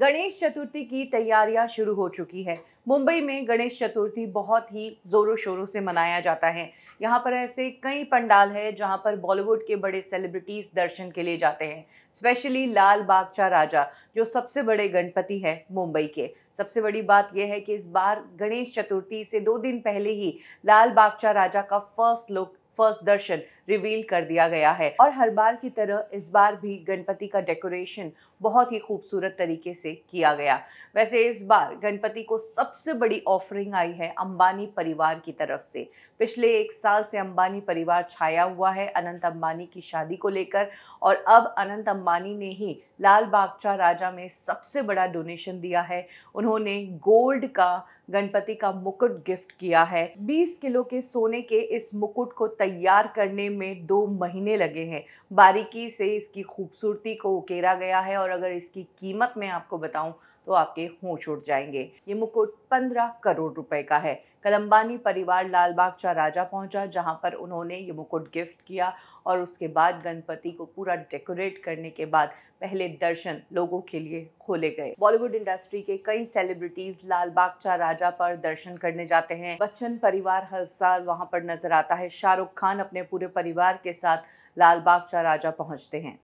गणेश चतुर्थी की तैयारियां शुरू हो चुकी है मुंबई में गणेश चतुर्थी बहुत ही ज़ोरों शोरों से मनाया जाता है यहाँ पर ऐसे कई पंडाल हैं जहाँ पर बॉलीवुड के बड़े सेलिब्रिटीज़ दर्शन के लिए जाते हैं स्पेशली लाल बागचा राजा जो सबसे बड़े गणपति है मुंबई के सबसे बड़ी बात यह है कि इस बार गणेश चतुर्थी से दो दिन पहले ही लाल बागचा राजा का फर्स्ट लुक फर्स्ट दर्शन रिवील कर दिया गया है और हर बार की तरह इस बार भी गणपति का डेकोरेशन बहुत ही खूबसूरत तरीके से किया गया वैसे इस बार गणपति को सबसे बड़ी ऑफरिंग आई है अंबानी परिवार की तरफ से पिछले एक साल से अंबानी परिवार छाया हुआ है अनंत अंबानी की शादी को लेकर और अब अनंत अंबानी ने ही लाल बागचा राजा में सबसे बड़ा डोनेशन दिया है उन्होंने गोल्ड का गणपति का मुकुट गिफ्ट किया है 20 किलो के सोने के इस मुकुट को तैयार करने में दो महीने लगे हैं बारीकी से इसकी खूबसूरती को उकेरा गया है और अगर इसकी कीमत मैं आपको बताऊं तो आपके होश उड़ जाएंगे ये मुकुट पंद्रह करोड़ रुपए का है कल अंबानी परिवार लालबाग राजा पहुंचा जहां पर उन्होंने ये मुकुट गिफ्ट किया और उसके बाद गणपति को पूरा डेकोरेट करने के बाद पहले दर्शन लोगों के लिए खोले गए बॉलीवुड इंडस्ट्री के कई सेलिब्रिटीज लालबाग राजा पर दर्शन करने जाते हैं बच्चन परिवार हर साल वहां पर नजर आता है शाहरुख खान अपने पूरे परिवार के साथ लालबाग राजा पहुंचते हैं